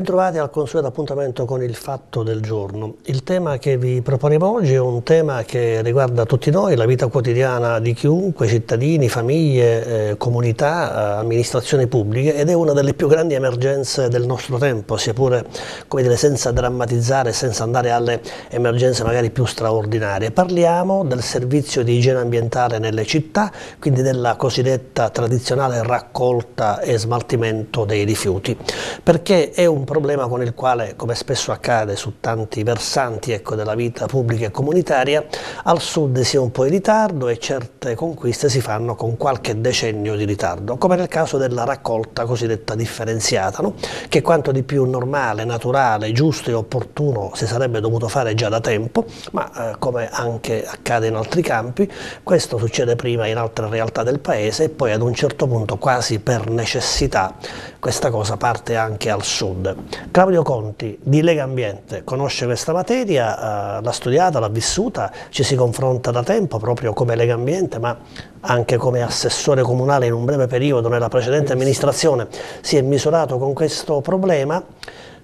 Bentrovati al consueto appuntamento con il fatto del giorno. Il tema che vi proponiamo oggi è un tema che riguarda tutti noi, la vita quotidiana di chiunque, cittadini, famiglie, eh, comunità, amministrazioni pubbliche ed è una delle più grandi emergenze del nostro tempo, sia pure dire, senza drammatizzare, senza andare alle emergenze magari più straordinarie. Parliamo del servizio di igiene ambientale nelle città, quindi della cosiddetta tradizionale raccolta e smaltimento dei rifiuti, perché è un problema con il quale, come spesso accade su tanti versanti ecco, della vita pubblica e comunitaria, al sud si è un po' in ritardo e certe conquiste si fanno con qualche decennio di ritardo, come nel caso della raccolta cosiddetta differenziata, no? che quanto di più normale, naturale, giusto e opportuno si sarebbe dovuto fare già da tempo, ma eh, come anche accade in altri campi, questo succede prima in altre realtà del paese e poi ad un certo punto quasi per necessità questa cosa parte anche al sud. Claudio Conti di Lega Ambiente conosce questa materia, eh, l'ha studiata, l'ha vissuta, ci si confronta da tempo proprio come Lega Ambiente, ma anche come assessore comunale in un breve periodo nella precedente amministrazione si è misurato con questo problema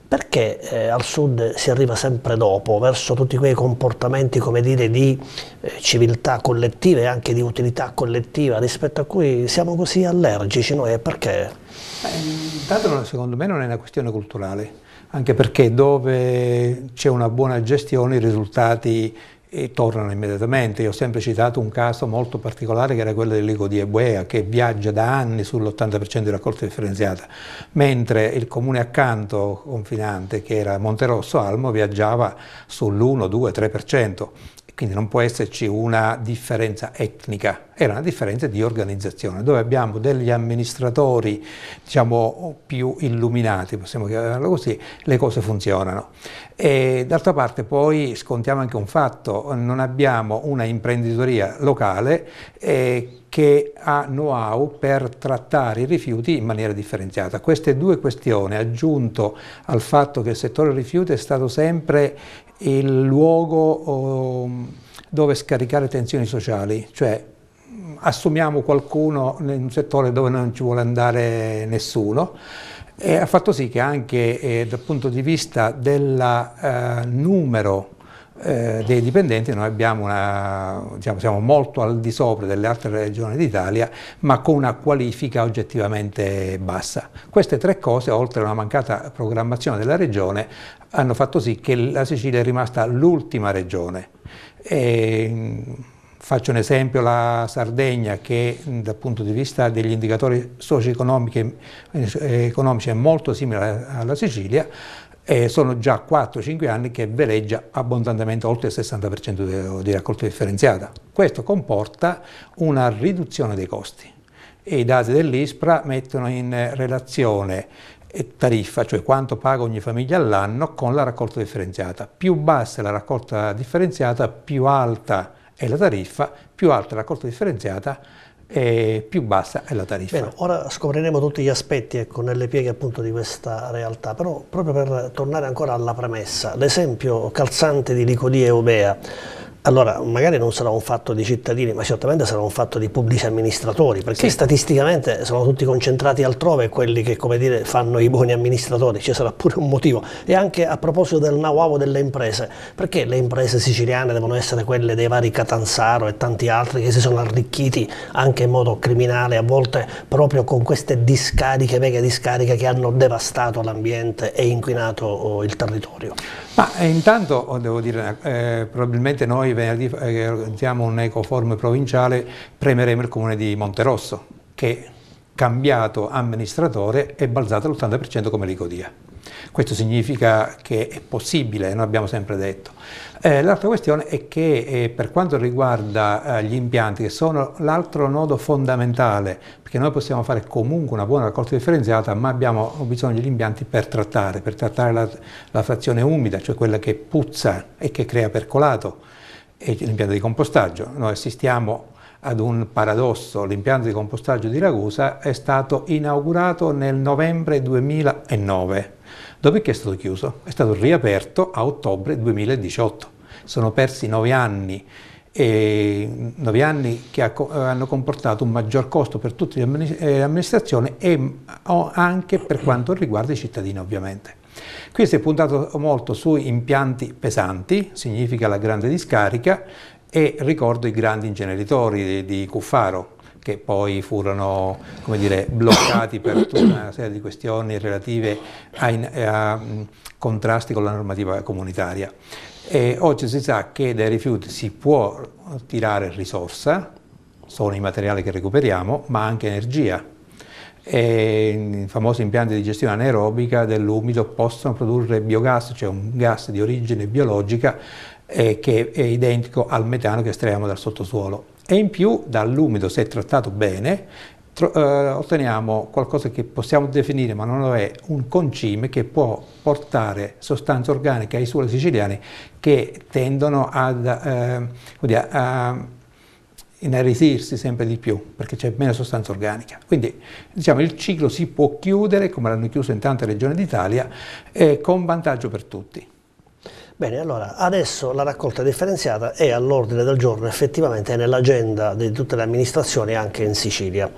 perché eh, al sud si arriva sempre dopo, verso tutti quei comportamenti dire, di eh, civiltà collettiva e anche di utilità collettiva rispetto a cui siamo così allergici noi e perché? intanto secondo me non è una questione culturale, anche perché dove c'è una buona gestione i risultati e tornano immediatamente. Io ho sempre citato un caso molto particolare che era quello dell'Ego di Ebuea che viaggia da anni sull'80% di raccolta differenziata, mentre il comune accanto confinante che era Monterosso Almo viaggiava sull'1, 2, 3%, quindi non può esserci una differenza etnica era una differenza di organizzazione, dove abbiamo degli amministratori diciamo, più illuminati, possiamo chiamarlo così, le cose funzionano. d'altra parte poi scontiamo anche un fatto, non abbiamo una imprenditoria locale eh, che ha know-how per trattare i rifiuti in maniera differenziata. Queste due questioni, aggiunto al fatto che il settore rifiuti è stato sempre il luogo oh, dove scaricare tensioni sociali, cioè assumiamo qualcuno in un settore dove non ci vuole andare nessuno e ha fatto sì che anche eh, dal punto di vista del eh, numero eh, dei dipendenti noi una, diciamo, siamo molto al di sopra delle altre regioni d'Italia ma con una qualifica oggettivamente bassa. Queste tre cose oltre a una mancata programmazione della regione hanno fatto sì che la Sicilia è rimasta l'ultima regione. E, Faccio un esempio la Sardegna che dal punto di vista degli indicatori socio-economici eh, è molto simile alla Sicilia, eh, sono già 4-5 anni che veleggia abbondantemente oltre il 60% di, di raccolta differenziata. Questo comporta una riduzione dei costi. E I dati dell'ISPRA mettono in relazione eh, tariffa, cioè quanto paga ogni famiglia all'anno, con la raccolta differenziata. Più bassa è la raccolta differenziata, più alta è è la tariffa, più alta è la raccolta differenziata e più bassa è la tariffa. Bene, ora scopriremo tutti gli aspetti ecco, nelle pieghe appunto di questa realtà, però proprio per tornare ancora alla premessa, l'esempio calzante di Licodia e Obea, allora magari non sarà un fatto di cittadini, ma certamente sarà un fatto di pubblici amministratori, perché sì. statisticamente sono tutti concentrati altrove quelli che come dire, fanno i buoni amministratori, ci sarà pure un motivo. E anche a proposito del nawavo delle imprese, perché le imprese siciliane devono essere quelle dei vari Catanzaro e tanti altri che si sono arricchiti anche in modo criminale, a volte proprio con queste discariche, mega discariche che hanno devastato l'ambiente e inquinato oh, il territorio? Ma eh, intanto oh, devo dire, eh, probabilmente noi venerdì eh, organizziamo un ecoforum provinciale, premeremo il comune di Monterosso, che cambiato amministratore è balzato all'80% come licodia. Questo significa che è possibile, noi abbiamo sempre detto. Eh, l'altra questione è che eh, per quanto riguarda eh, gli impianti, che sono l'altro nodo fondamentale, perché noi possiamo fare comunque una buona raccolta differenziata, ma abbiamo bisogno degli impianti per trattare, per trattare la, la frazione umida, cioè quella che puzza e che crea percolato e l'impianto di compostaggio. Noi assistiamo ad un paradosso, l'impianto di compostaggio di Ragusa è stato inaugurato nel novembre 2009, dopodiché è stato chiuso, è stato riaperto a ottobre 2018. Sono persi nove anni, eh, nove anni che hanno comportato un maggior costo per tutte eh, le amministrazioni e oh, anche per quanto riguarda i cittadini ovviamente. Qui si è puntato molto su impianti pesanti, significa la grande discarica, e ricordo i grandi inceneritori di Cuffaro, che poi furono dire, bloccati per tutta una serie di questioni relative a, in, a contrasti con la normativa comunitaria. E oggi si sa che dai rifiuti si può tirare risorsa, sono i materiali che recuperiamo, ma anche energia e i famosi impianti di gestione anaerobica dell'umido possono produrre biogas, cioè un gas di origine biologica eh, che è identico al metano che estraiamo dal sottosuolo. E in più dall'umido, se trattato bene, eh, otteniamo qualcosa che possiamo definire, ma non lo è, un concime che può portare sostanze organiche ai suoli siciliani che tendono ad, eh, a inarisirsi sempre di più perché c'è meno sostanza organica. Quindi diciamo, il ciclo si può chiudere, come l'hanno chiuso in tante regioni d'Italia, eh, con vantaggio per tutti. Bene, allora adesso la raccolta differenziata è all'ordine del giorno, effettivamente è nell'agenda di tutte le amministrazioni anche in Sicilia.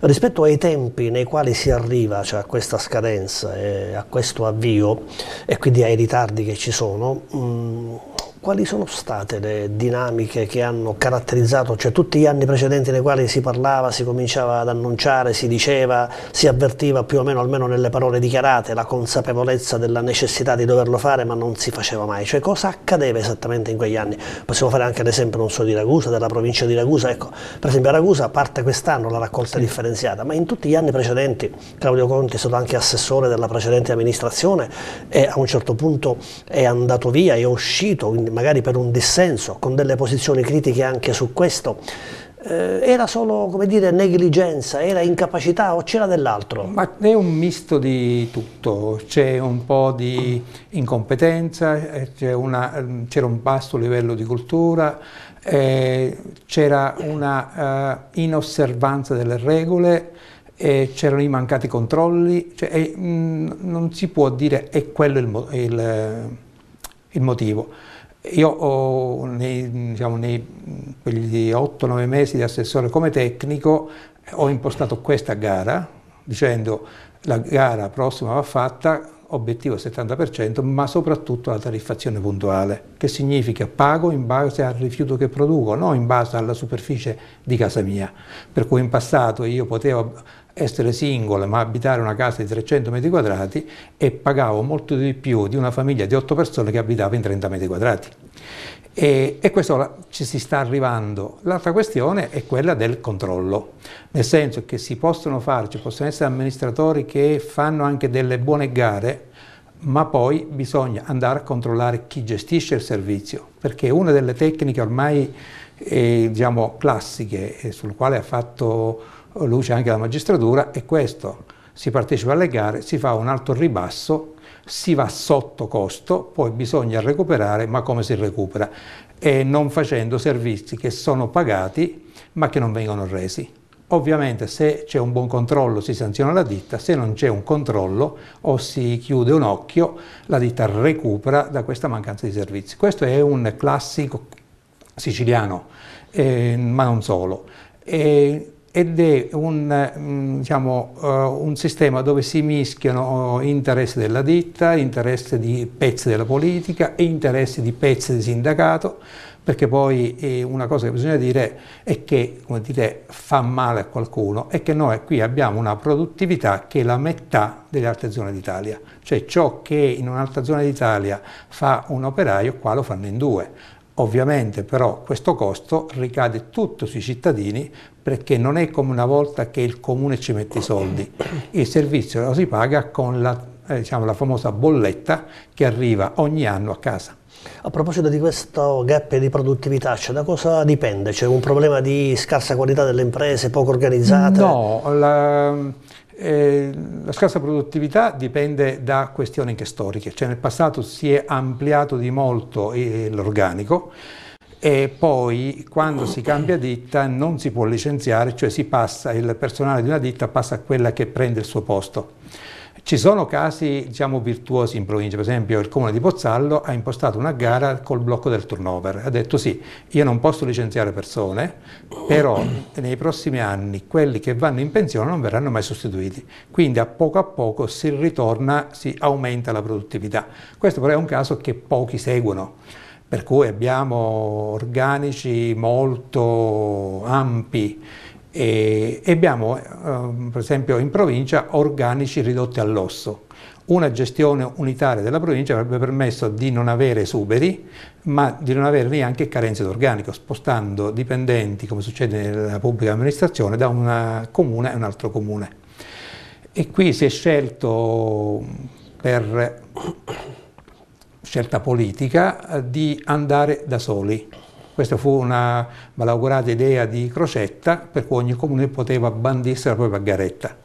Rispetto ai tempi nei quali si arriva cioè a questa scadenza, a questo avvio e quindi ai ritardi che ci sono, mh, mm, quali sono state le dinamiche che hanno caratterizzato, cioè tutti gli anni precedenti nei quali si parlava, si cominciava ad annunciare, si diceva, si avvertiva più o meno, almeno nelle parole dichiarate, la consapevolezza della necessità di doverlo fare, ma non si faceva mai. Cioè cosa accadeva esattamente in quegli anni? Possiamo fare anche l'esempio, non solo di Ragusa, della provincia di Ragusa, ecco, per esempio a Ragusa parte quest'anno la raccolta sì. differenziata, ma in tutti gli anni precedenti Claudio Conti è stato anche assessore della precedente amministrazione e a un certo punto è andato via, è uscito, quindi magari per un dissenso, con delle posizioni critiche anche su questo, eh, era solo come dire, negligenza, era incapacità o c'era dell'altro? Ma è un misto di tutto, c'è un po' di incompetenza, eh, c'era un basso livello di cultura, eh, c'era una eh, inosservanza delle regole, eh, c'erano i mancati controlli, cioè, mh, mm, non si può dire è quello il, il, eh, il motivo. Io oh, nei, diciamo, nei 8-9 mesi di assessore come tecnico eh, ho impostato questa gara dicendo la gara prossima va fatta obiettivo 70%, ma soprattutto la tariffazione puntuale, che significa pago in base al rifiuto che produco, non in base alla superficie di casa mia. Per cui in passato io potevo essere singolo ma abitare una casa di 300 metri quadrati e pagavo molto di più di una famiglia di 8 persone che abitava in 30 metri quadrati. E, e, questo ci si sta arrivando. L'altra questione è quella del controllo, nel senso che si possono fare, ci possono essere amministratori che fanno anche delle buone gare, ma poi bisogna andare a controllare chi gestisce il servizio, perché una delle tecniche ormai eh, diciamo, classiche, e eh, sul quale ha fatto luce anche la magistratura, è questo. Si partecipa alle gare, si fa un alto ribasso si va sotto costo, poi bisogna recuperare, ma come si recupera? E non facendo servizi che sono pagati ma che non vengono resi. Ovviamente se c'è un buon controllo si sanziona la ditta, se non c'è un controllo o si chiude un occhio, la ditta recupera da questa mancanza di servizi. Questo è un classico siciliano, eh, ma non solo. Eh, ed è un, mm, diciamo, eh, un, sistema dove si mischiano eh, interessi della ditta, interessi di pezzi della politica e interessi di pezzi di sindacato, perché poi eh, una cosa che bisogna dire è che dire, fa male a qualcuno è che noi qui abbiamo una produttività che è la metà delle altre zone d'Italia, cioè ciò che in un'altra zona d'Italia fa un operaio qua lo fanno in due. Ovviamente però questo costo ricade tutto sui cittadini perché non è come una volta che il comune ci mette i soldi, il servizio lo si paga con la, eh, diciamo, la famosa bolletta che arriva ogni anno a casa. A proposito di questo gap di produttività, cioè da cosa dipende? C'è un problema di scarsa qualità delle imprese, poco organizzate? No, la, eh, la scarsa produttività dipende da questioni anche storiche, cioè nel passato si è ampliato di molto eh, l'organico, e poi quando si cambia ditta non si può licenziare, cioè passa, il personale di una ditta passa a quella che prende il suo posto. Ci sono casi diciamo, virtuosi in provincia, per esempio il comune di Pozzallo ha impostato una gara col blocco del turnover, ha detto sì, io non posso licenziare persone, però nei prossimi anni quelli che vanno in pensione non verranno mai sostituiti, quindi a poco a poco si ritorna, si aumenta la produttività. Questo però è un caso che pochi seguono per cui abbiamo organici molto ampi e, abbiamo ehm, per esempio in provincia organici ridotti all'osso. Una gestione unitaria della provincia avrebbe permesso di non avere esuberi, ma di non avere neanche carenze d'organico, spostando dipendenti, come succede nella pubblica amministrazione, da un comune a un altro comune. E qui si è scelto per scelta politica eh, di andare da soli. Questa fu una malaugurata idea di Crocetta per cui ogni comune poteva bandirsi la propria garetta.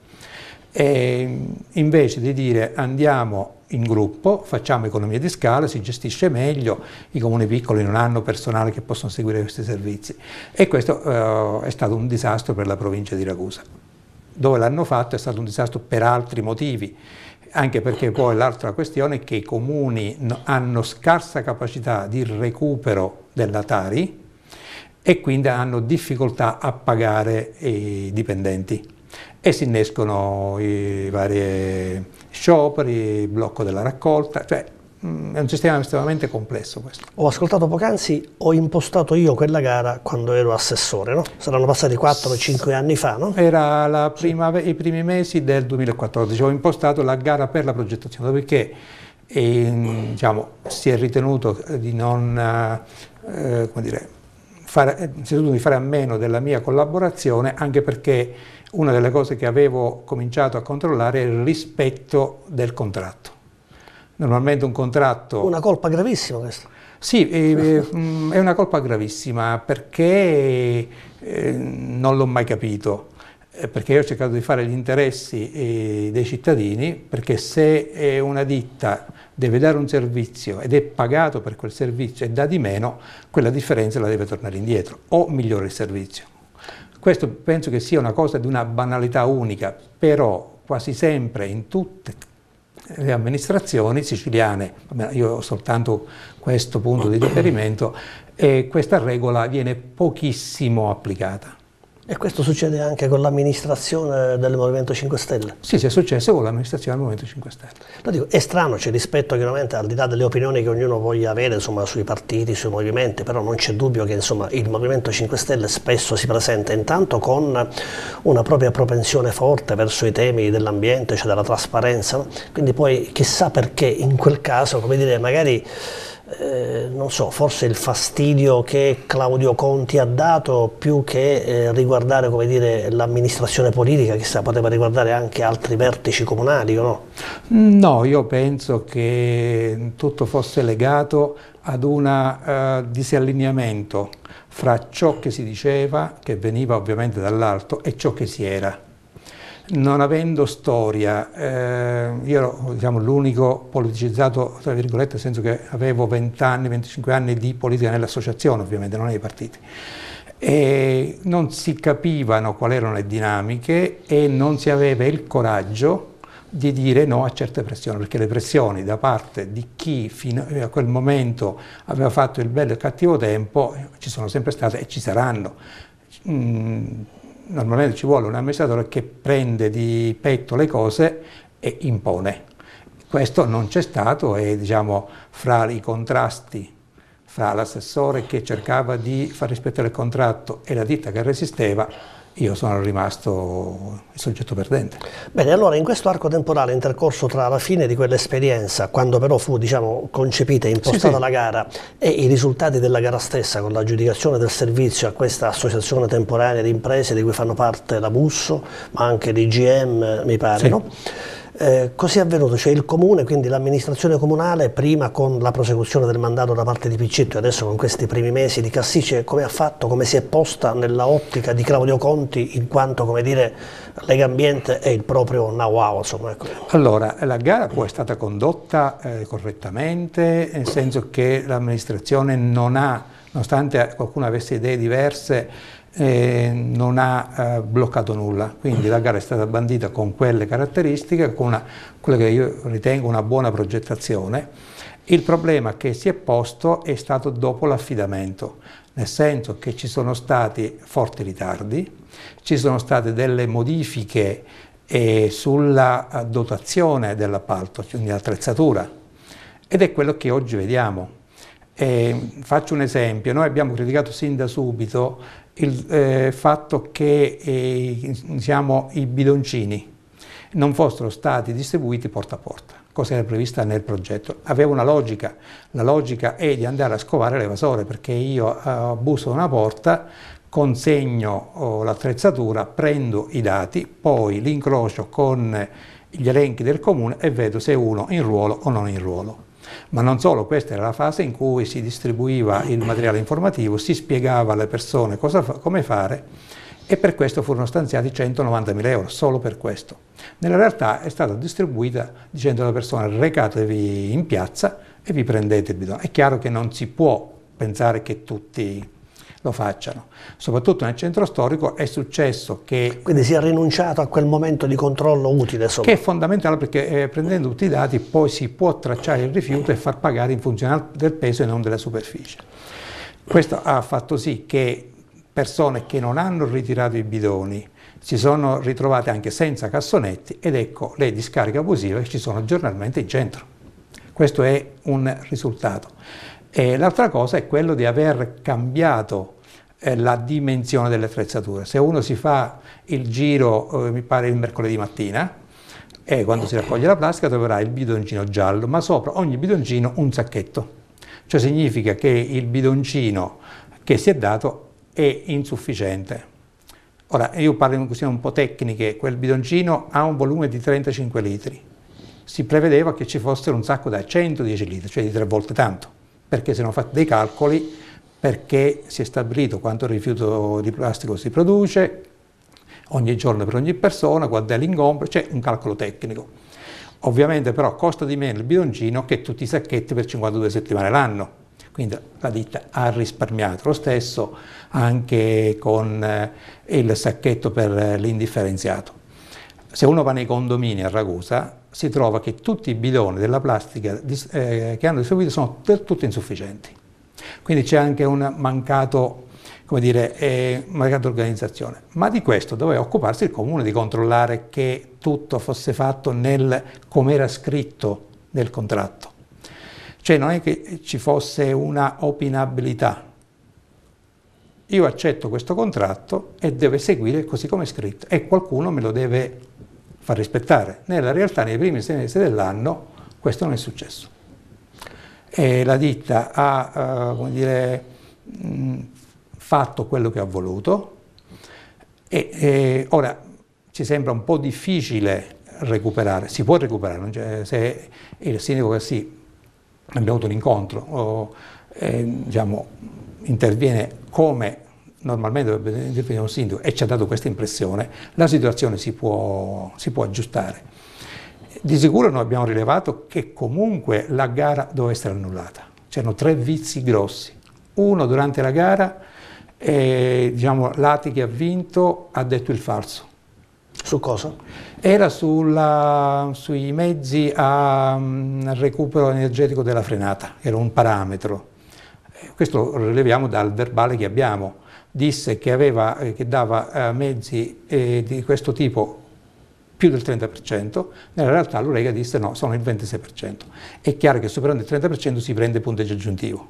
E mm, invece di dire andiamo in gruppo, facciamo economia di scala, si gestisce meglio, i comuni piccoli non hanno personale che possono seguire questi servizi e questo eh, è stato un disastro per la provincia di Ragusa. Dove l'hanno fatto è stato un disastro per altri motivi, anche perché poi l'altra questione è che i comuni hanno scarsa capacità di recupero della Tari e quindi hanno difficoltà a pagare i dipendenti e si innescono i vari scioperi, il blocco della raccolta, cioè è un sistema estremamente complesso questo. Ho ascoltato poc'anzi, ho impostato io quella gara quando ero assessore, no? Saranno passati 4-5 anni fa, no? Era prima, i primi mesi del 2014, ho impostato la gara per la progettazione, perché e, ehm, diciamo, si è ritenuto eh, di non, eh, come dire, fare, eh, di fare a meno della mia collaborazione, anche perché una delle cose che avevo cominciato a controllare era il rispetto del contratto normalmente un contratto... Una colpa gravissima questa. Sì, eh, eh, mm, è una colpa gravissima perché eh, non l'ho mai capito, perché io ho cercato di fare gli interessi dei cittadini, perché se una ditta deve dare un servizio ed è pagato per quel servizio e dà di meno, quella differenza la deve tornare indietro o migliora il servizio. Questo penso che sia una cosa di una banalità unica, però quasi sempre in tutte le amministrazioni siciliane, io ho soltanto questo punto di riferimento, e questa regola viene pochissimo applicata. E questo succede anche con l'amministrazione del Movimento 5 Stelle? Sì, sì, è successo con l'amministrazione del Movimento 5 Stelle. No, dico, è strano, c'è rispetto chiaramente al di là delle opinioni che ognuno voglia avere insomma, sui partiti, sui movimenti, però non c'è dubbio che insomma, il Movimento 5 Stelle spesso si presenta intanto con una propria propensione forte verso i temi dell'ambiente, cioè della trasparenza, no? quindi poi chissà perché in quel caso, come dire, magari eh, non so, forse il fastidio che Claudio Conti ha dato più che eh, riguardare l'amministrazione politica, chissà, poteva riguardare anche altri vertici comunali o no? Mm, no, io penso che tutto fosse legato ad un eh, disallineamento fra ciò che si diceva, che veniva ovviamente dall'alto, e ciò che si era non avendo storia, eh, io ero diciamo, l'unico politicizzato, tra virgolette, nel senso che avevo 20 anni, 25 anni di politica nell'associazione, ovviamente, non nei partiti. E non si capivano quali erano le dinamiche e non si aveva il coraggio di dire no a certe pressioni, perché le pressioni da parte di chi fino a quel momento aveva fatto il bello e il cattivo tempo ci sono sempre state e ci saranno. Mm, normalmente ci vuole un amministratore che prende di petto le cose e impone. Questo non c'è stato e diciamo fra i contrasti fra l'assessore che cercava di far rispettare il contratto e la ditta che resisteva io sono rimasto il soggetto perdente. Bene, allora in questo arco temporale intercorso tra la fine di quell'esperienza, quando però fu diciamo, concepita e impostata sì, sì. la gara, e i risultati della gara stessa con l'aggiudicazione del servizio a questa associazione temporanea di imprese di cui fanno parte la Busso, ma anche l'IGM, mi pare, sì. no? Eh, così è avvenuto, cioè il comune, quindi l'amministrazione comunale, prima con la prosecuzione del mandato da parte di Piccetto e adesso con questi primi mesi di Cassicce, come ha fatto, come si è posta nella ottica di Claudio Conti in quanto, come dire, Legambiente è il proprio know-how? Ecco. Allora, la gara poi è stata condotta eh, correttamente, nel senso che l'amministrazione non ha, nonostante qualcuno avesse idee diverse, eh, non ha eh, bloccato nulla, quindi la gara è stata bandita con quelle caratteristiche, con una, quella che io ritengo una buona progettazione. Il problema che si è posto è stato dopo l'affidamento, nel senso che ci sono stati forti ritardi, ci sono state delle modifiche eh, sulla dotazione dell'appalto, quindi l'attrezzatura, ed è quello che oggi vediamo. Ehm, faccio un esempio, noi abbiamo criticato sin da subito il eh, fatto che eh, diciamo, i bidoncini non fossero stati distribuiti porta a porta, cosa era prevista nel progetto. Aveva una logica, la logica è di andare a scovare l'evasore perché io abuso eh, una porta, consegno oh, l'attrezzatura, prendo i dati, poi li incrocio con gli elenchi del comune e vedo se uno in ruolo o non in ruolo. Ma non solo, questa era la fase in cui si distribuiva il materiale informativo, si spiegava alle persone cosa, come fare e per questo furono stanziati 190.000 euro, solo per questo. Nella realtà è stata distribuita dicendo alle persone recatevi in piazza e vi prendete il bidone. È chiaro che non si può pensare che tutti lo facciano. Soprattutto nel centro storico è successo che... Quindi si è rinunciato a quel momento di controllo utile. Sopra. Che è fondamentale perché eh, prendendo tutti i dati poi si può tracciare il rifiuto e far pagare in funzione del peso e non della superficie. Questo ha fatto sì che persone che non hanno ritirato i bidoni si sono ritrovate anche senza cassonetti ed ecco le discariche abusive che ci sono giornalmente in centro. Questo è un risultato. l'altra cosa è quello di aver cambiato la dimensione delle attrezzature. Se uno si fa il giro, eh, mi pare il mercoledì mattina, e quando si raccoglie la plastica troverà il bidoncino giallo, ma sopra ogni bidoncino un sacchetto. Ciò significa che il bidoncino che si è dato è insufficiente. Ora, io parlo in questioni un po' tecniche, quel bidoncino ha un volume di 35 litri. Si prevedeva che ci fossero un sacco da 110 litri, cioè di tre volte tanto, perché se non fate dei calcoli perché si è stabilito quanto rifiuto di plastico si produce ogni giorno per ogni persona, qual è l'ingombro, c'è un calcolo tecnico. Ovviamente però costa di meno il bidoncino che tutti i sacchetti per 52 settimane l'anno. Quindi la ditta ha risparmiato lo stesso anche con eh, il sacchetto per l'indifferenziato. Se uno va nei condomini a Ragusa si trova che tutti i bidoni della plastica eh, che hanno distribuito sono del tutto insufficienti. Quindi c'è anche un mancato, come dire, eh, mancata organizzazione. Ma di questo doveva occuparsi il comune, di controllare che tutto fosse fatto nel come era scritto nel contratto. Cioè non è che ci fosse una opinabilità. Io accetto questo contratto e deve seguire così come è scritto e qualcuno me lo deve far rispettare. Nella realtà nei primi sei mesi dell'anno questo non è successo e la ditta ha eh, dire, mh, mm, fatto quello che ha voluto e, e, ora ci sembra un po' difficile recuperare, si può recuperare, cioè, se il sindaco Cassì, abbiamo avuto un incontro, o, eh, diciamo, interviene come normalmente dovrebbe intervenire un sindaco e ci ha dato questa impressione, la situazione si può, si può aggiustare. Di sicuro noi abbiamo rilevato che comunque la gara doveva essere annullata. C'erano tre vizi grossi. Uno durante la gara, eh, diciamo, Lati che ha vinto ha detto il falso. Su cosa? Era sulla, sui mezzi a um, recupero energetico della frenata, era un parametro. Eh, questo lo rileviamo dal verbale che abbiamo. Disse che, aveva, eh, che dava eh, mezzi eh, di questo tipo più del 30%, nella realtà l'UREGA disse no, sono il 26%. È chiaro che superando il 30% si prende punteggio aggiuntivo.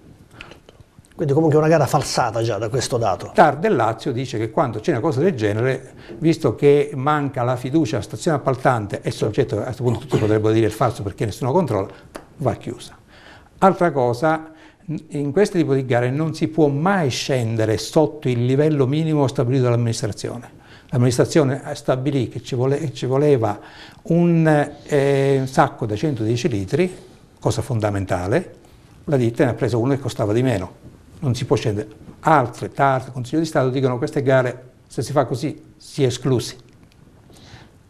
Quindi comunque è una gara falsata già da questo dato. TAR del Lazio dice che quando c'è una cosa del genere, visto che manca la fiducia alla stazione appaltante e soggetto a questo punto tutti potrebbero dire il falso perché nessuno controlla, va chiusa. Altra cosa, in questo tipo di gare non si può mai scendere sotto il livello minimo stabilito dall'amministrazione l'amministrazione stabilì che ci, vole, ci voleva un eh, sacco da 110 litri, cosa fondamentale, la ditta ne ha preso uno che costava di meno, non si può scendere. Altre, TAR, Consiglio di Stato dicono queste gare se si fa così si è esclusi.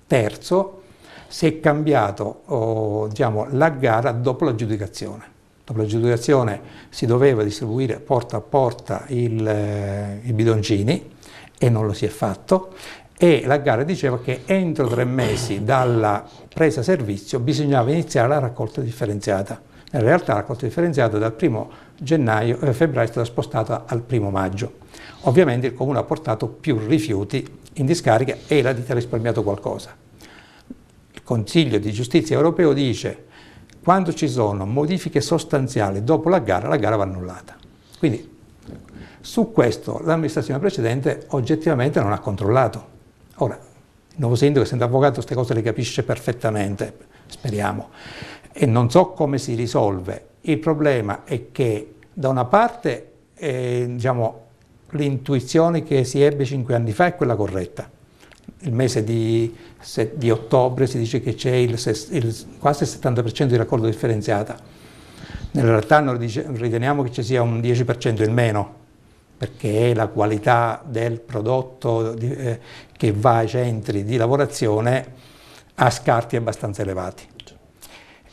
Terzo, si è cambiato oh, diciamo, la gara dopo l'aggiudicazione. Dopo l'aggiudicazione si doveva distribuire porta a porta il, eh, i bidoncini, e non lo si è fatto e la gara diceva che entro tre mesi dalla presa servizio bisognava iniziare la raccolta differenziata. In realtà la raccolta differenziata dal primo gennaio, eh, febbraio è stata spostata al primo maggio. Ovviamente il comune ha portato più rifiuti in discarica e la ditta ha risparmiato qualcosa. Il Consiglio di Giustizia europeo dice quando ci sono modifiche sostanziali dopo la gara, la gara va annullata. Quindi su questo l'amministrazione precedente oggettivamente non ha controllato. Ora, il nuovo sindaco, essendo avvocato, queste cose le capisce perfettamente, speriamo, e non so come si risolve. Il problema è che da una parte eh, diciamo, l'intuizione che si ebbe cinque anni fa è quella corretta. Il mese di, se, di ottobre si dice che c'è il, il, quasi il 70% di raccolta differenziata. Nella realtà noi riteniamo che ci sia un 10% in meno perché è la qualità del prodotto di, eh, che va ai centri di lavorazione a scarti abbastanza elevati.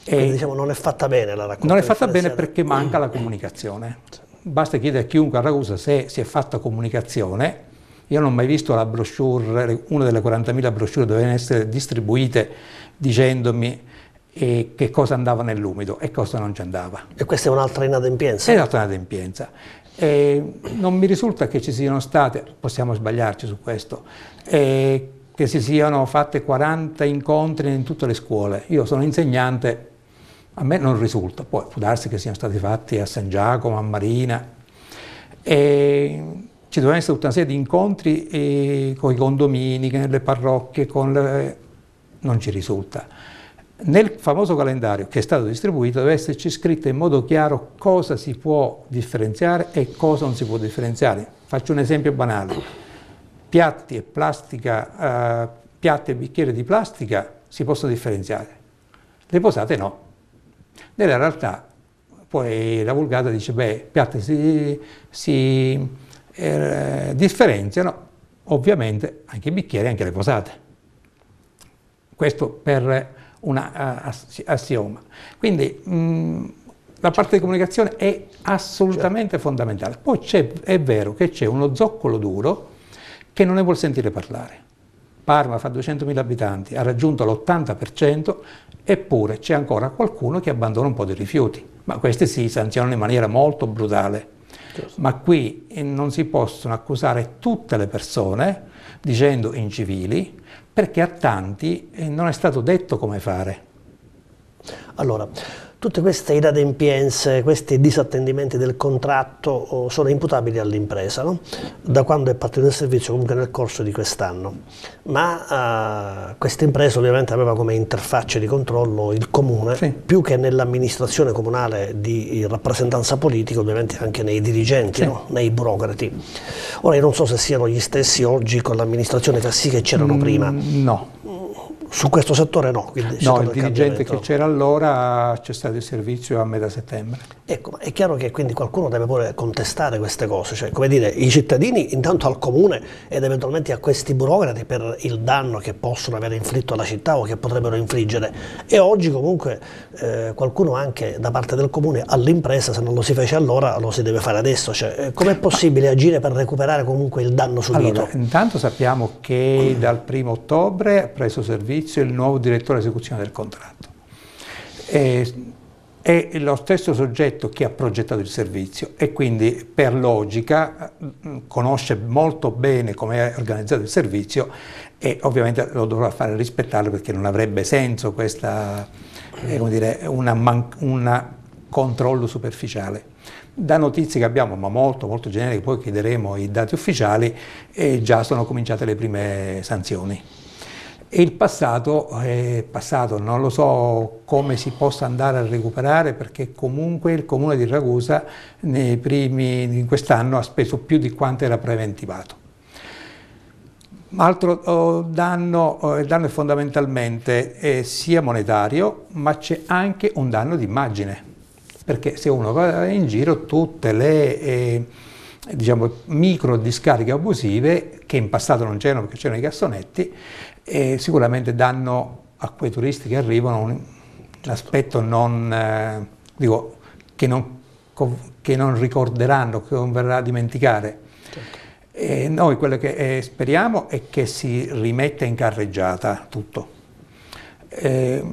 Quindi, diciamo, non è fatta bene la raccolta. Non è fatta bene perché manca la comunicazione. Basta chiedere a chiunque a Ragusa se si è fatta comunicazione. Io non ho mai visto la brochure, una delle 40.000 brochure dovevano essere distribuite dicendomi eh, che cosa andava nell'umido e cosa non ci andava. E questa è un'altra inadempienza? È un'altra inadempienza. Eh, non mi risulta che ci siano state, possiamo sbagliarci su questo, eh, che si siano fatte 40 incontri in tutte le scuole. Io sono insegnante, a me non risulta, poi può darsi che siano stati fatti a San Giacomo, a Marina. Eh, ci doveva essere tutta una serie di incontri con i condomini, nelle parrocchie, le... non ci risulta nel famoso calendario che è stato distribuito deve esserci scritto in modo chiaro cosa si può differenziare e cosa non si può differenziare. Faccio un esempio banale. Piatti e, plastica, eh, piatti e bicchieri di plastica si possono differenziare, le posate no. Nella realtà poi la vulgata dice beh, piatti si, si eh, differenziano, ovviamente anche i bicchieri e anche le posate. Questo per un eh, assioma. Quindi mh, mm, la parte di comunicazione è assolutamente certo. fondamentale. Poi è vero che c'è uno zoccolo duro che non ne vuol sentire parlare. Parma fa 200.000 abitanti, ha raggiunto l'80%, eppure c'è ancora qualcuno che abbandona un po' di rifiuti, ma questi si sanzionano in maniera molto brutale. Certo. Ma qui eh, non si possono accusare tutte le persone dicendo incivili, perché a tanti eh, non è stato detto come fare. Allora, Tutte queste inadempienze, questi disattendimenti del contratto oh, sono imputabili all'impresa, no? da quando è partito il servizio, comunque nel corso di quest'anno. Ma eh, questa impresa ovviamente aveva come interfaccia di controllo il comune, sì. più che nell'amministrazione comunale di eh, rappresentanza politica, ovviamente anche nei dirigenti, sì. no? nei burocrati. Ora io non so se siano gli stessi oggi con l'amministrazione Cassì che c'erano mm, prima. No. Su questo settore no? Quindi no, il dirigente che c'era allora c'è stato il servizio a metà settembre. Ecco, è chiaro che quindi qualcuno deve pure contestare queste cose, cioè come dire, i cittadini intanto al comune ed eventualmente a questi burocrati per il danno che possono aver inflitto alla città o che potrebbero infliggere e oggi comunque eh, qualcuno anche da parte del comune all'impresa se non lo si fece allora lo si deve fare adesso, cioè eh, com'è possibile agire per recuperare comunque il danno subito? Allora, intanto sappiamo che mm. dal primo ottobre ha preso servizio servizio il nuovo direttore esecuzione del contratto. E, è lo stesso soggetto che ha progettato il servizio e quindi per logica conosce molto bene come è organizzato il servizio e ovviamente lo dovrà fare rispettare perché non avrebbe senso questa, eh, dire, un controllo superficiale. Da notizie che abbiamo, ma molto, molto generiche, poi chiederemo i dati ufficiali, e eh, già sono cominciate le prime sanzioni. E il passato è passato, non lo so come si possa andare a recuperare perché comunque il comune di Ragusa nei primi di quest'anno ha speso più di quanto era preventivato. Altro oh, danno, oh, il danno è fondamentalmente eh, sia monetario ma c'è anche un danno d'immagine, perché se uno va in giro tutte le... Eh, diciamo, micro discariche abusive che in passato non c'erano perché c'erano i cassonetti e sicuramente danno a quei turisti che arrivano un, aspetto non, eh, dico, che, non, che, non, ricorderanno, che non verrà a dimenticare. Certo. E noi quello che eh, speriamo è che si rimetta in carreggiata tutto. Eh,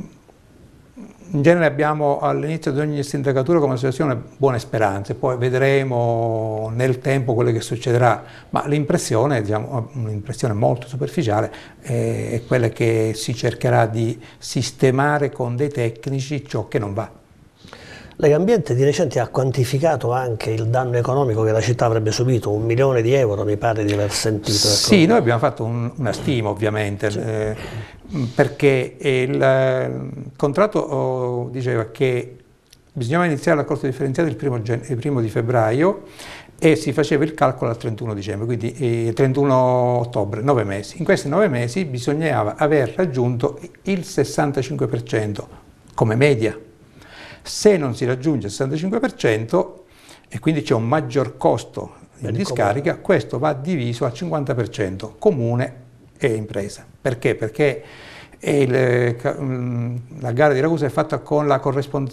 in genere abbiamo all'inizio di ogni sindacatura come associazione buone speranze, poi vedremo nel tempo quello che succederà, ma l'impressione, diciamo, un'impressione molto superficiale, eh, è quella che si cercherà di sistemare con dei tecnici ciò che non va. Legambiente di recente ha quantificato anche il danno economico che la città avrebbe subito, un milione di euro mi pare di aver sentito. Ecco. Sì, noi abbiamo fatto un, una stima ovviamente, sì. eh, perché il, il contratto oh, diceva che bisognava iniziare la corte differenziata il primo, il primo di febbraio e si faceva il calcolo al 31 dicembre, quindi eh, 31 ottobre, 9 mesi. In questi 9 mesi bisognava aver raggiunto il 65% come media se non si raggiunge il 65% e quindi c'è un maggior costo in discarica, comune. questo va diviso al 50% comune e impresa. Perché? Perché il, mm, la gara di Ragusa è fatta con la, con,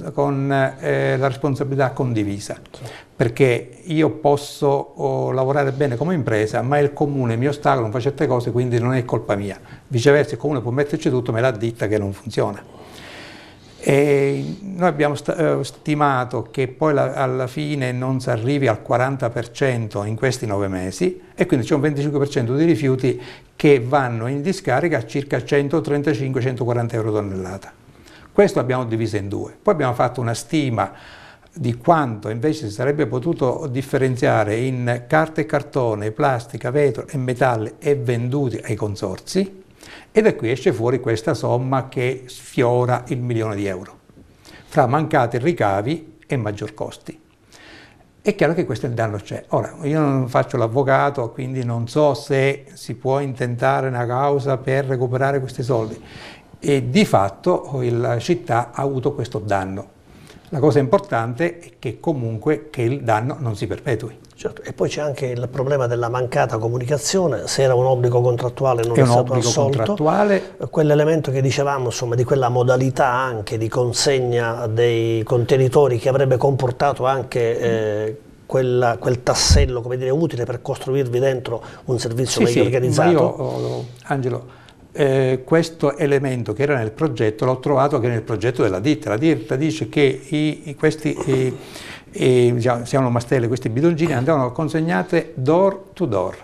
eh, la responsabilità condivisa, sì. perché io posso oh, lavorare bene come impresa, ma il comune mi ostacola, non fa certe cose, quindi non è colpa mia. Viceversa il comune può metterci tutto, ma è la ditta che non funziona. E noi abbiamo sta eh, stimato che poi la, alla fine non si arrivi al 40% in questi nove mesi e quindi c'è un 25% di rifiuti che vanno in discarica a circa 135-140 euro tonnellata. Questo abbiamo diviso in due. Poi abbiamo fatto una stima di quanto invece si sarebbe potuto differenziare in carta e cartone, plastica, vetro e metalli e venduti ai consorzi e da qui esce fuori questa somma che sfiora il milione di euro, fra mancati ricavi e maggior costi. È chiaro che questo è il danno c'è. Ora, io non faccio l'avvocato, quindi non so se si può intentare una causa per recuperare questi soldi. E di fatto la città ha avuto questo danno la cosa importante è che comunque che il danno non si perpetui. Certo. E poi c'è anche il problema della mancata comunicazione, se era un obbligo contrattuale non è, è un stato assolto. Quell'elemento che dicevamo, insomma, di quella modalità anche di consegna dei contenitori che avrebbe comportato anche eh, quella, quel tassello, come dire, utile per costruirvi dentro un servizio sì, meglio sì, organizzato. Ma io, Angelo, eh, questo elemento che era nel progetto l'ho trovato anche nel progetto della ditta. La ditta dice che i, questi, i, i, diciamo, siamo mastelle, queste bidongine andavano consegnate door to door.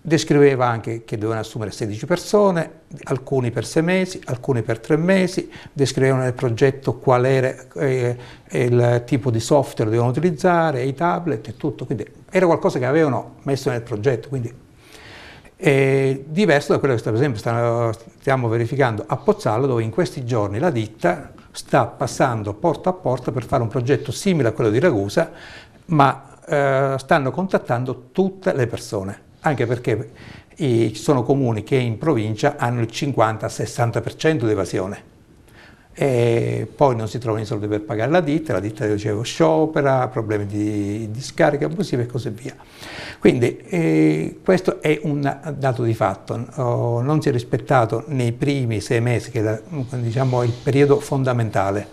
Descriveva anche che dovevano assumere 16 persone, alcuni per 6 mesi, alcuni per 3 mesi, descrivevano nel progetto qual era eh, il tipo di software dovevano utilizzare, i tablet e tutto, quindi era qualcosa che avevano messo nel progetto, quindi è diverso da quello che sta, per esempio, stiamo verificando a Pozzallo dove in questi giorni la ditta sta passando porta a porta per fare un progetto simile a quello di Ragusa ma eh, stanno contattando tutte le persone anche perché ci sono comuni che in provincia hanno il 50-60% di evasione e poi non si trovano i soldi per pagare la ditta, la ditta dicevo sciopera, problemi di discariche abusive e così via. Quindi eh, questo è un dato di fatto, oh, non si è rispettato nei primi sei mesi, che è diciamo, il periodo fondamentale,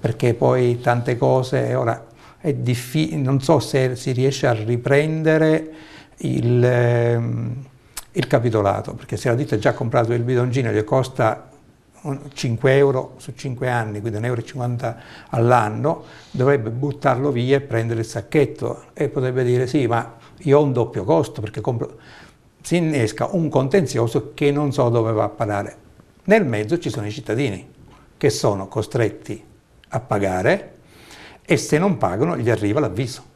perché poi tante cose, ora non so se si riesce a riprendere il, ehm, il capitolato, perché se la ditta ha già comprato il bidoncino gli costa 5 euro su 5 anni, quindi 1,50 euro all'anno, dovrebbe buttarlo via e prendere il sacchetto e potrebbe dire sì, ma io ho un doppio costo perché compro... si innesca un contenzioso che non so dove va a parare. Nel mezzo ci sono i cittadini che sono costretti a pagare e se non pagano gli arriva l'avviso.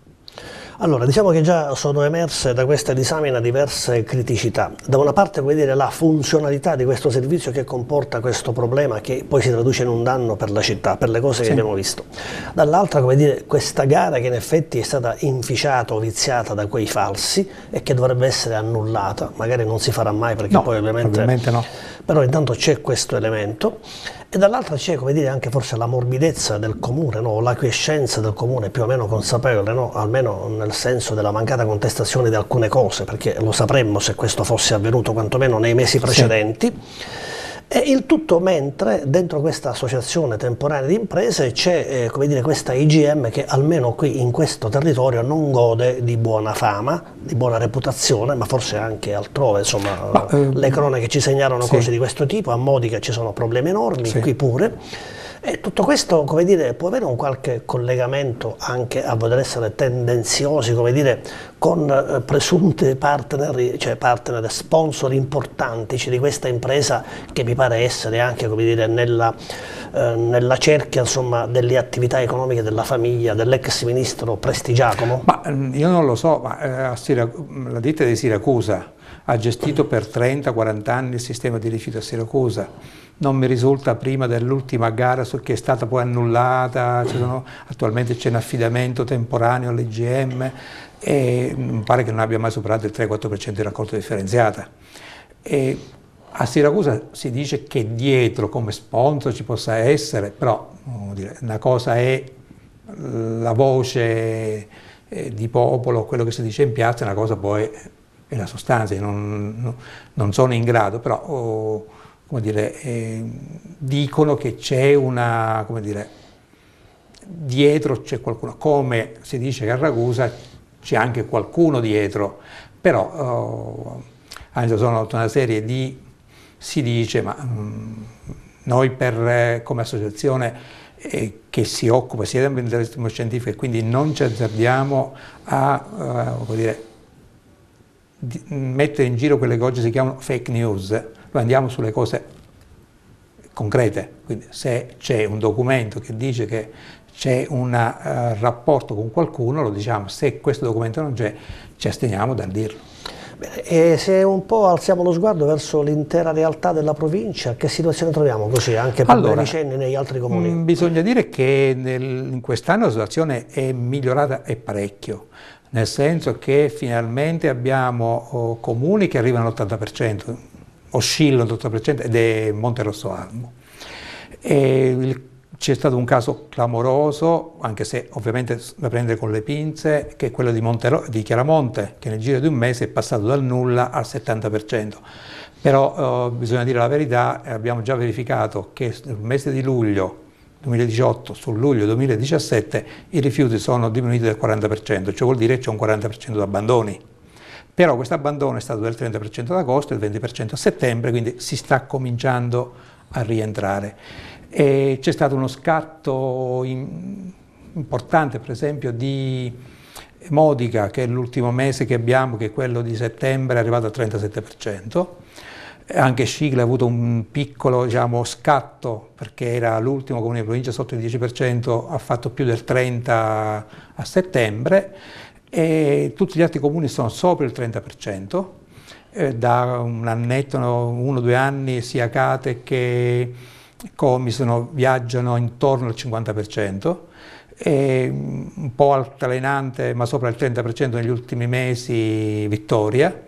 Allora, diciamo che già sono emerse da questa disamina diverse criticità. Da una parte, come dire, la funzionalità di questo servizio che comporta questo problema che poi si traduce in un danno per la città, per le cose sì. che abbiamo visto. Dall'altra, come dire, questa gara che in effetti è stata inficiata o viziata da quei falsi e che dovrebbe essere annullata, magari non si farà mai perché no, poi ovviamente... ovviamente no. Però intanto c'è questo elemento e dall'altra c'è come dire anche forse la morbidezza del comune, no? la quiescenza del comune più o meno consapevole, no? almeno nel nel senso della mancata contestazione di alcune cose, perché lo sapremmo se questo fosse avvenuto quantomeno nei mesi precedenti. Sì. E il tutto mentre dentro questa associazione temporanea di imprese c'è eh, questa IGM che almeno qui in questo territorio non gode di buona fama, di buona reputazione, ma forse anche altrove, insomma ma, ehm, le cronache ci segnalano sì. cose di questo tipo, a modi che ci sono problemi enormi, sì. qui pure. E eh, tutto questo, come dire, può avere un qualche collegamento anche a voler essere tendenziosi, come dire, con eh, presunti partner, cioè partner, sponsor importantici di questa impresa che mi pare essere anche, come dire, nella, eh, nella cerchia insomma, delle attività economiche della famiglia dell'ex ministro Prestigiacomo? Ma mm, io non lo so, ma eh, la ditta di Siracusa ha gestito per 30-40 anni il sistema di rifiuti a Siracusa. Non mi risulta prima dell'ultima gara che è stata poi annullata, sono, attualmente c'è un affidamento temporaneo all'IGM e mi mm, pare che non abbia mai superato il 3-4% di raccolta differenziata. E a Siracusa si dice che dietro come sponsor ci possa essere, però dire, una cosa è mm, la voce eh, di popolo, quello che si dice in piazza, è una cosa poi e la sostanza, non, non sono in grado, però oh, come dire, eh, dicono che c'è una, come dire, dietro c'è qualcuno, come si dice che a Ragusa c'è anche qualcuno dietro, però oh, anche sono tutta una serie di, si dice, ma mh, mm, noi per, eh, come associazione eh, che si occupa sia di ambientalismo scientifico e quindi non ci azzardiamo a eh, dire, mettere in giro quelle che oggi si chiamano fake news, noi andiamo sulle cose concrete, quindi se c'è un documento che dice che c'è un uh, rapporto con qualcuno, lo diciamo, se questo documento non c'è, ci asteniamo dal dirlo. Bene, e se un po' alziamo lo sguardo verso l'intera realtà della provincia, che situazione troviamo così anche per allora, le vicende negli altri comuni? Mh, mm, bisogna dire che nel, in quest'anno la situazione è migliorata e parecchio nel senso che finalmente abbiamo oh, comuni che arrivano all'80%, oscillano all'80% ed è Monte Rosso Almo. c'è stato un caso clamoroso, anche se ovviamente da prendere con le pinze, che è quello di, Monte, di Chiaramonte, che nel giro di un mese è passato dal nulla al 70%. Però eh, bisogna dire la verità, abbiamo già verificato che nel mese di luglio 2018 sul luglio 2017 i rifiuti sono diminuiti del 40%, cioè vuol dire che c'è un 40% di abbandoni. Però questo abbandono è stato del 30% ad agosto e del 20% a settembre, quindi si sta cominciando a rientrare. c'è stato uno scatto in, importante, per esempio, di Modica, che è l'ultimo mese che abbiamo, che è quello di settembre, è arrivato al 37%. Anche Scicli ha avuto un piccolo diciamo, scatto perché era l'ultimo comune di provincia sotto il 10%, ha fatto più del 30% a settembre e tutti gli altri comuni sono sopra il 30%. Eh, da un annetto, uno o due anni, sia Cate che Comi sono, viaggiano intorno al 50% e mm, un po' altalenante ma sopra il 30% negli ultimi mesi Vittoria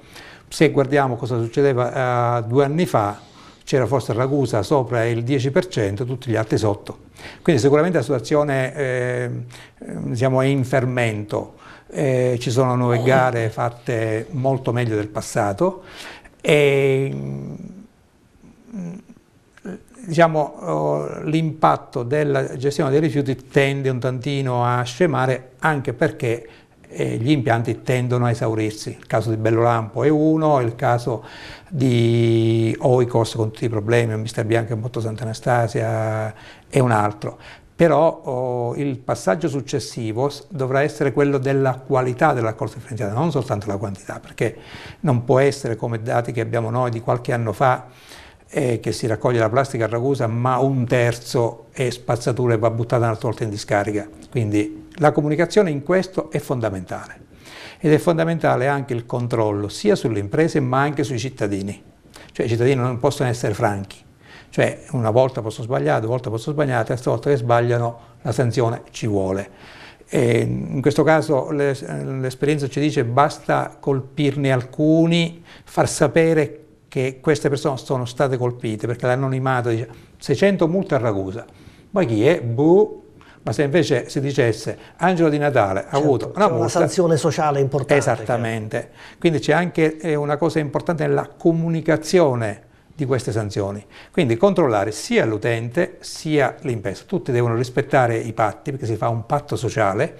se guardiamo cosa succedeva eh, due anni fa, c'era forse Ragusa sopra il 10%, tutti gli altri sotto. Quindi sicuramente la situazione eh, diciamo, è in fermento, eh, ci sono nuove gare fatte molto meglio del passato e mm, diciamo, oh, l'impatto della gestione dei rifiuti tende un tantino a scemare anche perché gli impianti tendono a esaurirsi. Il caso di Bellolampo è uno, il caso di Oikos con tutti i problemi, Mister Bianca e Motto Sant'Anastasia è un altro. Però oh, il passaggio successivo dovrà essere quello della qualità dell'accordo differenziata, non soltanto la quantità, perché non può essere come dati che abbiamo noi di qualche anno fa, eh, che si raccoglie la plastica a Ragusa, ma un terzo è spazzatura e va buttata un'altra volta in discarica. Quindi la comunicazione in questo è fondamentale ed è fondamentale anche il controllo sia sulle imprese ma anche sui cittadini. Cioè i cittadini non possono essere franchi, cioè una volta posso sbagliare, due volte posso sbagliare, la terza volta che sbagliano la sanzione ci vuole. E in questo caso l'esperienza ci dice basta colpirne alcuni, far sapere che queste persone sono state colpite, perché l'anonimato dice 600 multe a Ragusa, ma chi è? Buh, ma se invece si dicesse Angelo di Natale ha certo, avuto una, multa, una sanzione sociale importante. Esattamente, che... quindi c'è anche eh, una cosa importante nella comunicazione di queste sanzioni. Quindi controllare sia l'utente sia l'impresa, tutti devono rispettare i patti perché si fa un patto sociale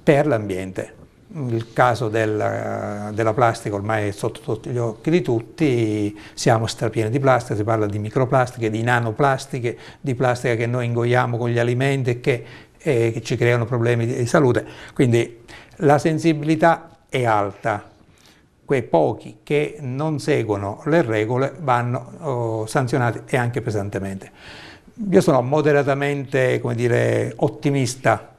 per l'ambiente il caso della, della, plastica ormai è sotto, sotto, gli occhi di tutti, siamo strapieni di plastica, si parla di microplastiche, di nanoplastiche, di plastica che noi ingoiamo con gli alimenti e che, eh, che ci creano problemi di salute. Quindi la sensibilità è alta, quei pochi che non seguono le regole vanno oh, sanzionati e anche pesantemente. Io sono moderatamente dire, ottimista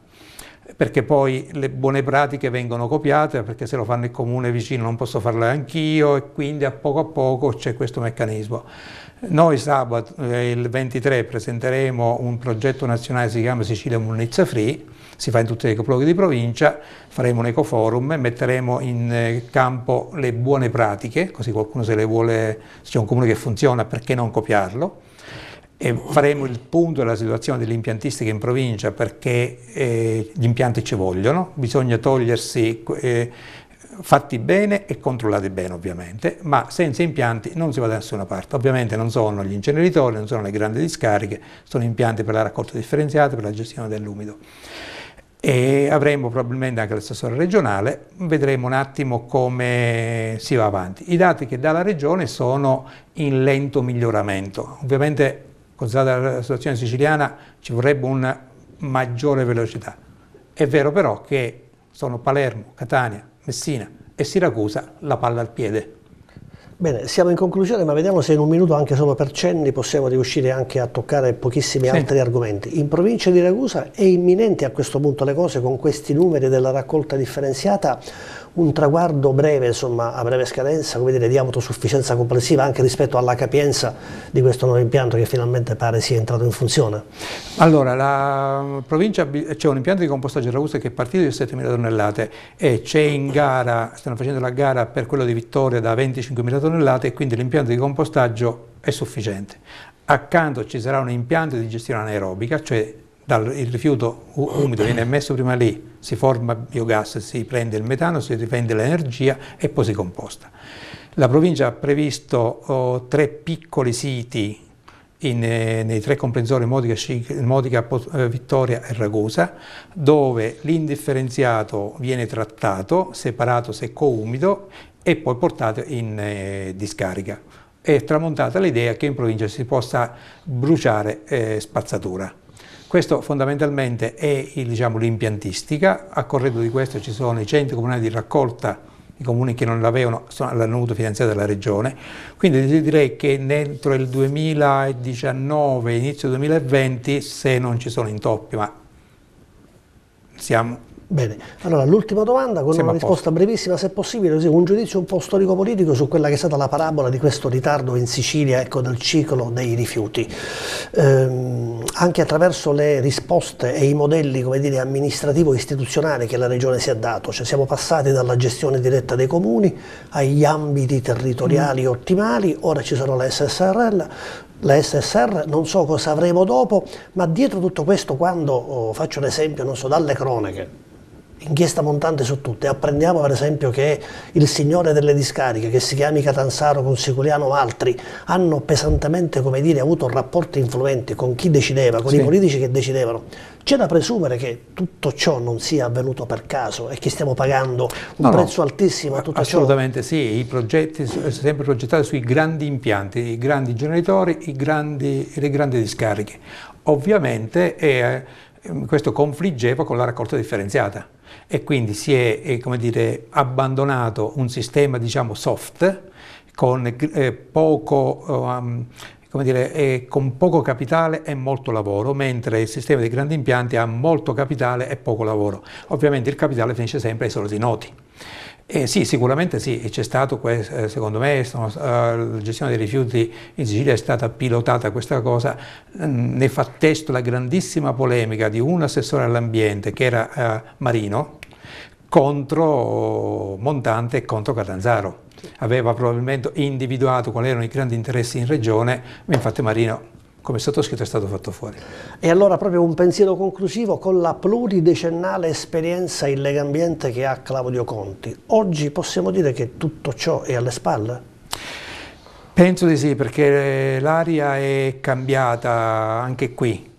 perché poi le buone pratiche vengono copiate, perché se lo fanno il comune vicino non posso farlo anch'io e quindi a poco a poco c'è questo meccanismo. Noi sabato, eh, il 23, presenteremo un progetto nazionale, si chiama Sicilia Munizia Free, si fa in tutti i capoluoghi di provincia, faremo un ecoforum e metteremo in eh, campo le buone pratiche, così qualcuno se le vuole, se c'è un comune che funziona, perché non copiarlo? e faremo il punto della situazione dell'impiantistica in provincia perché eh, gli impianti ci vogliono, bisogna togliersi eh, fatti bene e controllati bene ovviamente, ma senza impianti non si va da nessuna parte. Ovviamente non sono gli inceneritori, non sono le grandi discariche, sono impianti per la raccolta differenziata, per la gestione dell'umido. E avremo probabilmente anche l'assessore regionale, vedremo un attimo come si va avanti. I dati che dà la regione sono in lento miglioramento, ovviamente considerata la situazione siciliana, ci vorrebbe una maggiore velocità. È vero però che sono Palermo, Catania, Messina e Siracusa la palla al piede. Bene, siamo in conclusione, ma vediamo se in un minuto, anche solo per cenni, possiamo riuscire anche a toccare pochissimi sì. altri argomenti. In provincia di Ragusa è imminente a questo punto le cose con questi numeri della raccolta differenziata un traguardo breve, insomma, a breve scadenza, come dire, di autosufficienza complessiva anche rispetto alla capienza di questo nuovo impianto che finalmente pare sia entrato in funzione? Allora, la provincia c'è un impianto di compostaggio a Ragusa che è partito di 7.000 tonnellate e c'è in gara, stanno facendo la gara per quello di Vittoria da 25.000 tonnellate e quindi l'impianto di compostaggio è sufficiente. Accanto ci sarà un impianto di gestione anaerobica, cioè dal, il rifiuto umido viene messo prima lì, si forma biogas, si prende il metano, si riprende l'energia e poi si composta. La provincia ha previsto oh, tre piccoli siti in, eh, nei tre comprensori Modica, Modica eh, Vittoria e Ragusa, dove l'indifferenziato viene trattato, separato secco umido e poi portato in eh, discarica. È tramontata l'idea che in provincia si possa bruciare eh, spazzatura. Questo fondamentalmente è diciamo, l'impiantistica, diciamo, a corredo di questo ci sono i centri comunali di raccolta i comuni che non l'avevano l'hanno avuto finanziata dalla regione, quindi direi che entro il 2019, inizio 2020, se non ci sono intoppi, ma siamo Bene, allora l'ultima domanda con sì, una risposta posso. brevissima, se possibile, così, un giudizio un po' storico-politico su quella che è stata la parabola di questo ritardo in Sicilia ecco, del ciclo dei rifiuti. Ehm, anche attraverso le risposte e i modelli amministrativo-istituzionali che la Regione si è dato, cioè siamo passati dalla gestione diretta dei comuni agli ambiti territoriali mm. ottimali, ora ci sono le SSRL, la SSR, non so cosa avremo dopo, ma dietro tutto questo, quando oh, faccio un esempio, non so, dalle cronache, inchiesta montante su tutte. Apprendiamo per esempio che il signore delle discariche, che si chiami Catanzaro con Siculiano o altri, hanno pesantemente come dire, avuto rapporti influenti con chi decideva, con sì. i politici che decidevano. C'è da presumere che tutto ciò non sia avvenuto per caso e che stiamo pagando un no, prezzo no, altissimo a tutto assolutamente ciò? Assolutamente sì, i progetti sono sempre progettati sui grandi impianti, i grandi generatori, i grandi, le grandi discariche. Ovviamente... Eh, questo confliggeva con la raccolta differenziata e quindi si è eh, dire, abbandonato un sistema diciamo, soft con, eh, poco, um, dire, eh, con, poco, capitale e molto lavoro, mentre il sistema dei grandi impianti ha molto capitale e poco lavoro. Ovviamente il capitale finisce sempre ai soliti noti. Eh, sì, sicuramente sì, c'è stato, eh, secondo me, eh, la gestione dei rifiuti in Sicilia è stata pilotata questa cosa, mm, ne fa testo la grandissima polemica di un assessore all'ambiente che era eh, Marino contro Montante e contro Catanzaro. Aveva probabilmente individuato quali erano i grandi interessi in regione, infatti Marino come è stato scritto è stato fatto fuori. E allora proprio un pensiero conclusivo con la pluridecennale esperienza in Lega Ambiente che ha Claudio Conti. Oggi possiamo dire che tutto ciò è alle spalle? Penso di sì, perché l'aria è cambiata anche qui,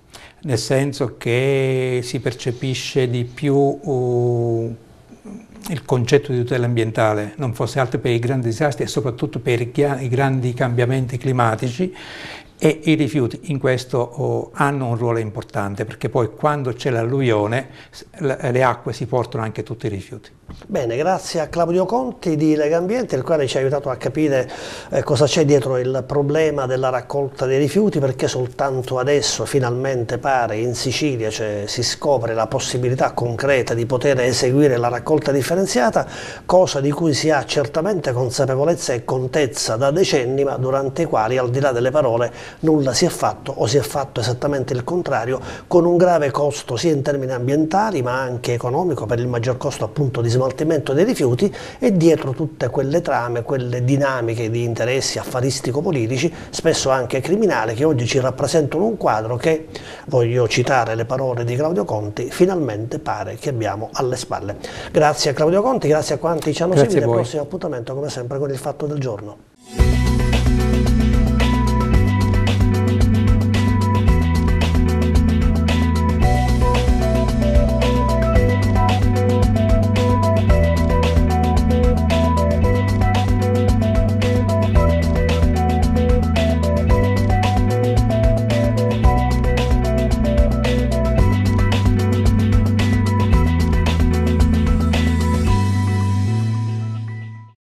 nel senso che si percepisce di più uh, il concetto di tutela ambientale, non fosse altro per i grandi disastri e soprattutto per i grandi cambiamenti climatici e i rifiuti in questo oh, hanno un ruolo importante perché poi quando c'è l'alluvione le acque si portano anche tutti i rifiuti. Bene, grazie a Claudio Conti di Lega Ambiente, il quale ci ha aiutato a capire eh, cosa c'è dietro il problema della raccolta dei rifiuti, perché soltanto adesso finalmente pare in Sicilia cioè, si scopre la possibilità concreta di poter eseguire la raccolta differenziata, cosa di cui si ha certamente consapevolezza e contezza da decenni, ma durante i quali al di là delle parole nulla si è fatto o si è fatto esattamente il contrario con un grave costo sia in termini ambientali ma anche economico per il maggior costo appunto di smaltimento dei rifiuti e dietro tutte quelle trame, quelle dinamiche di interessi affaristico-politici, spesso anche criminali che oggi ci rappresentano un quadro che, voglio citare le parole di Claudio Conti, finalmente pare che abbiamo alle spalle. Grazie a Claudio Conti, grazie a quanti ci hanno grazie seguito, al prossimo appuntamento come sempre con il fatto del giorno.